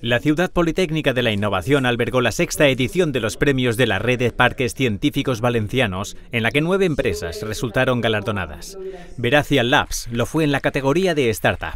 La Ciudad Politécnica de la Innovación albergó la sexta edición de los premios de la Red de Parques Científicos Valencianos, en la que nueve empresas resultaron galardonadas. Veracia Labs lo fue en la categoría de Startup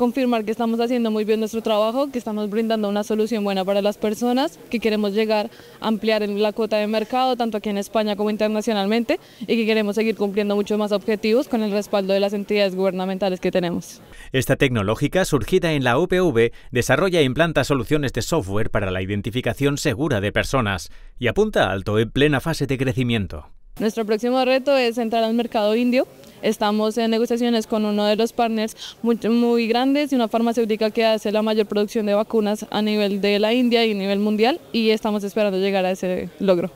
confirmar que estamos haciendo muy bien nuestro trabajo, que estamos brindando una solución buena para las personas, que queremos llegar a ampliar la cuota de mercado tanto aquí en España como internacionalmente y que queremos seguir cumpliendo muchos más objetivos con el respaldo de las entidades gubernamentales que tenemos. Esta tecnológica, surgida en la UPV, desarrolla e implanta soluciones de software para la identificación segura de personas y apunta alto en plena fase de crecimiento. Nuestro próximo reto es entrar al mercado indio. Estamos en negociaciones con uno de los partners muy, grandes y una farmacéutica que hace la mayor producción de vacunas a nivel de la India y a nivel mundial y estamos esperando llegar a ese logro.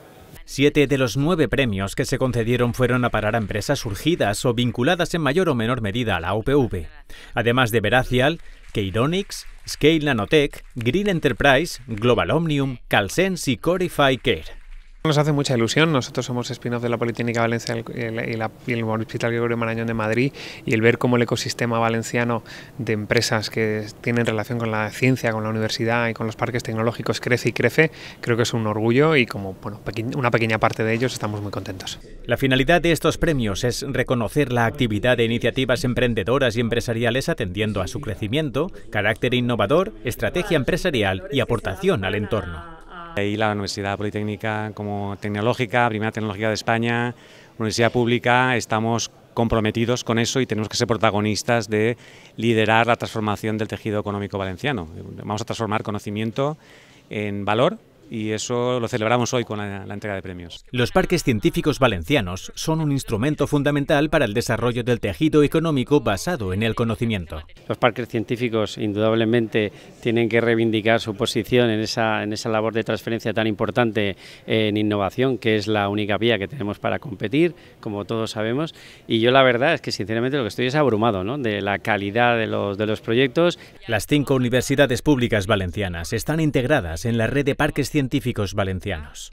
Siete de los nueve premios que se concedieron fueron a parar a empresas surgidas o vinculadas en mayor o menor medida a la UPV. Además de Veracial, Keironix, Scale Nanotech, Green Enterprise, Global Omnium, Calsense y Corify Care. Nos hace mucha ilusión, nosotros somos spin-off de la Politécnica Valencia y, el Hospital Gregorio Marañón de Madrid y el ver cómo el ecosistema valenciano de empresas que tienen relación con la ciencia, con la universidad y con los parques tecnológicos crece y crece, creo que es un orgullo y como una pequeña parte de ellos estamos muy contentos. La finalidad de estos premios es reconocer la actividad de iniciativas emprendedoras y empresariales atendiendo a su crecimiento, carácter innovador, estrategia empresarial y aportación al entorno. Ahí la Universidad Politécnica como tecnológica, primera tecnológica de España, universidad pública, estamos comprometidos con eso y tenemos que ser protagonistas de liderar la transformación del tejido económico valenciano. Vamos a transformar conocimiento en valor y eso lo celebramos hoy con la, entrega de premios. Los parques científicos valencianos son un instrumento fundamental para el desarrollo del tejido económico basado en el conocimiento. Los parques científicos indudablemente tienen que reivindicar su posición en esa, labor de transferencia tan importante en innovación, que es la única vía que tenemos para competir, como todos sabemos. Y yo la verdad es que sinceramente lo que estoy es abrumado ¿no? de la calidad de los proyectos. Las cinco universidades públicas valencianas están integradas en la red de parques científicos valencianos.